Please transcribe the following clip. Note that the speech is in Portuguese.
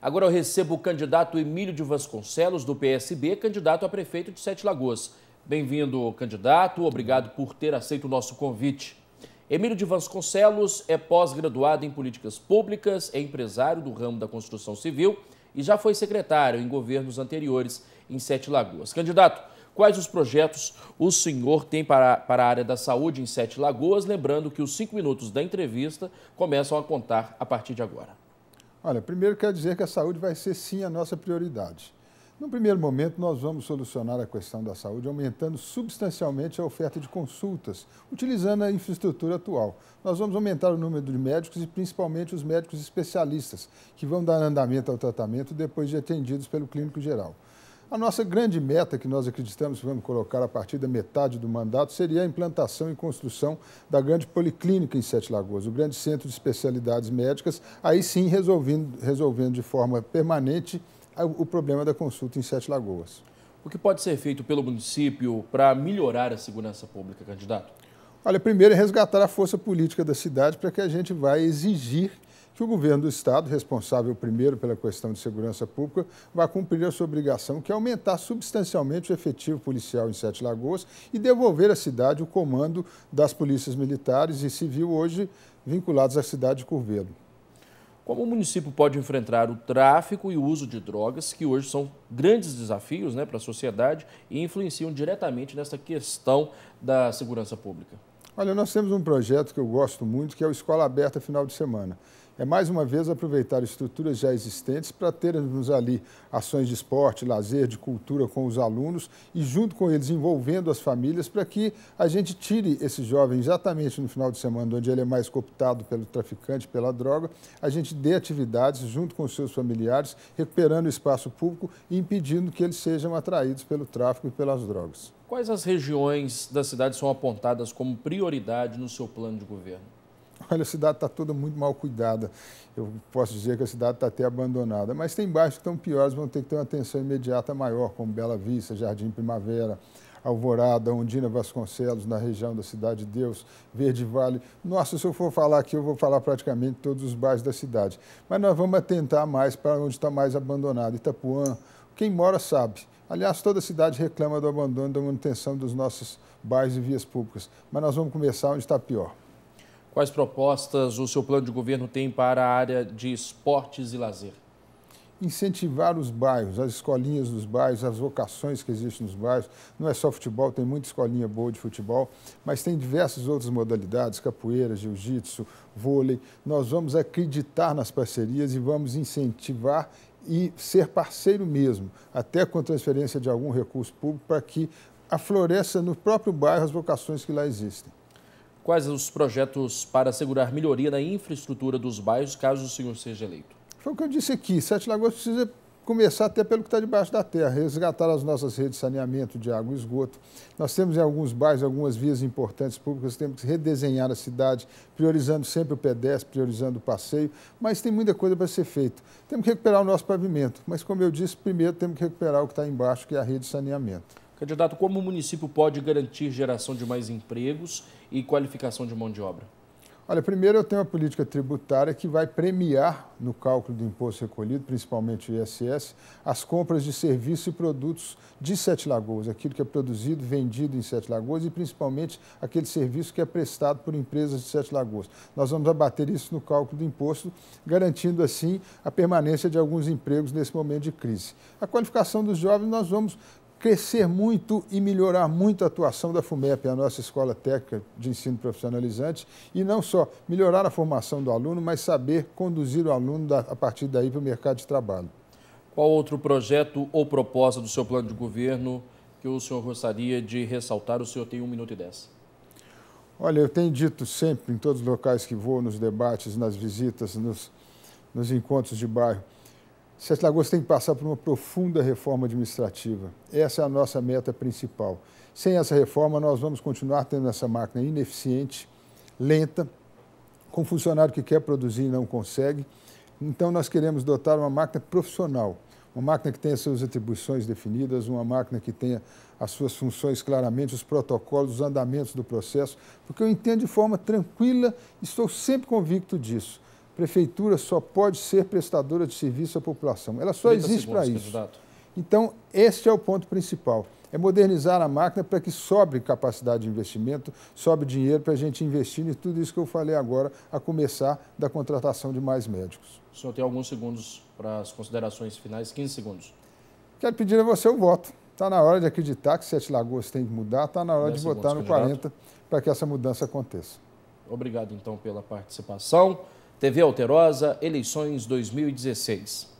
Agora eu recebo o candidato Emílio de Vasconcelos, do PSB, candidato a prefeito de Sete Lagoas. Bem-vindo, candidato. Obrigado por ter aceito o nosso convite. Emílio de Vasconcelos é pós-graduado em políticas públicas, é empresário do ramo da construção civil e já foi secretário em governos anteriores em Sete Lagoas. Candidato, quais os projetos o senhor tem para, para a área da saúde em Sete Lagoas? Lembrando que os cinco minutos da entrevista começam a contar a partir de agora. Olha, primeiro quero dizer que a saúde vai ser sim a nossa prioridade. No primeiro momento, nós vamos solucionar a questão da saúde aumentando substancialmente a oferta de consultas, utilizando a infraestrutura atual. Nós vamos aumentar o número de médicos e principalmente os médicos especialistas, que vão dar andamento ao tratamento depois de atendidos pelo clínico geral. A nossa grande meta que nós acreditamos que vamos colocar a partir da metade do mandato seria a implantação e construção da grande policlínica em Sete Lagoas, o grande centro de especialidades médicas, aí sim resolvendo, resolvendo de forma permanente o problema da consulta em Sete Lagoas. O que pode ser feito pelo município para melhorar a segurança pública, candidato? Olha, primeiro é resgatar a força política da cidade para que a gente vai exigir que o governo do Estado, responsável primeiro pela questão de segurança pública, vai cumprir a sua obrigação, que é aumentar substancialmente o efetivo policial em Sete Lagoas e devolver à cidade o comando das polícias militares e civil hoje vinculados à cidade de Curvelo. Como o município pode enfrentar o tráfico e o uso de drogas, que hoje são grandes desafios né, para a sociedade e influenciam diretamente nessa questão da segurança pública? Olha, nós temos um projeto que eu gosto muito, que é o Escola Aberta Final de Semana é mais uma vez aproveitar estruturas já existentes para termos ali ações de esporte, lazer, de cultura com os alunos e junto com eles envolvendo as famílias para que a gente tire esse jovem exatamente no final de semana, onde ele é mais cooptado pelo traficante, pela droga, a gente dê atividades junto com os seus familiares, recuperando o espaço público e impedindo que eles sejam atraídos pelo tráfico e pelas drogas. Quais as regiões da cidade são apontadas como prioridade no seu plano de governo? olha, a cidade está toda muito mal cuidada. Eu posso dizer que a cidade está até abandonada. Mas tem bairros que estão piores, vão ter que ter uma atenção imediata maior, como Bela Vista, Jardim Primavera, Alvorada, Ondina Vasconcelos, na região da Cidade de Deus, Verde Vale. Nossa, se eu for falar aqui, eu vou falar praticamente todos os bairros da cidade. Mas nós vamos atentar mais para onde está mais abandonado. Itapuã, quem mora sabe. Aliás, toda a cidade reclama do abandono da manutenção dos nossos bairros e vias públicas. Mas nós vamos começar onde está pior. Quais propostas o seu plano de governo tem para a área de esportes e lazer? incentivar os bairros, as escolinhas dos bairros, as vocações que existem nos bairros. Não é só futebol, tem muita escolinha boa de futebol, mas tem diversas outras modalidades, capoeira, jiu-jitsu, vôlei. Nós vamos acreditar nas parcerias e vamos incentivar e ser parceiro mesmo, até com a transferência de algum recurso público para que afloresça no próprio bairro as vocações que lá existem. Quais os projetos para assegurar melhoria na infraestrutura dos bairros, caso o senhor seja eleito? Foi o que eu disse aqui. Sete Lagoas precisa começar até pelo que está debaixo da terra, resgatar as nossas redes de saneamento de água e esgoto. Nós temos em alguns bairros, algumas vias importantes públicas, temos que redesenhar a cidade, priorizando sempre o pedestre, priorizando o passeio, mas tem muita coisa para ser feita. Temos que recuperar o nosso pavimento, mas como eu disse, primeiro temos que recuperar o que está embaixo, que é a rede de saneamento. Candidato, como o município pode garantir geração de mais empregos e qualificação de mão de obra? Olha, primeiro eu tenho uma política tributária que vai premiar no cálculo do imposto recolhido, principalmente o ISS, as compras de serviços e produtos de Sete Lagoas, aquilo que é produzido, vendido em Sete Lagoas e principalmente aquele serviço que é prestado por empresas de Sete Lagoas. Nós vamos abater isso no cálculo do imposto, garantindo assim a permanência de alguns empregos nesse momento de crise. A qualificação dos jovens nós vamos crescer muito e melhorar muito a atuação da FUMEP, a nossa Escola Técnica de Ensino Profissionalizante, e não só melhorar a formação do aluno, mas saber conduzir o aluno a partir daí para o mercado de trabalho. Qual outro projeto ou proposta do seu plano de governo que o senhor gostaria de ressaltar? O senhor tem um minuto e dez. Olha, eu tenho dito sempre, em todos os locais que vou, nos debates, nas visitas, nos, nos encontros de bairro, Sete Lagoas tem que passar por uma profunda reforma administrativa. Essa é a nossa meta principal. Sem essa reforma, nós vamos continuar tendo essa máquina ineficiente, lenta, com funcionário que quer produzir e não consegue. Então, nós queremos dotar uma máquina profissional, uma máquina que tenha suas atribuições definidas, uma máquina que tenha as suas funções claramente, os protocolos, os andamentos do processo, porque eu entendo de forma tranquila, estou sempre convicto disso prefeitura só pode ser prestadora de serviço à população. Ela só existe para isso. Candidato. Então, este é o ponto principal. É modernizar a máquina para que sobre capacidade de investimento, sobre dinheiro para a gente investir em tudo isso que eu falei agora, a começar da contratação de mais médicos. O senhor tem alguns segundos para as considerações finais, 15 segundos. Quero pedir a você o voto. Está na hora de acreditar que Sete Lagoas tem que mudar, está na hora de votar no candidato. 40 para que essa mudança aconteça. Obrigado, então, pela participação. TV Alterosa, eleições 2016.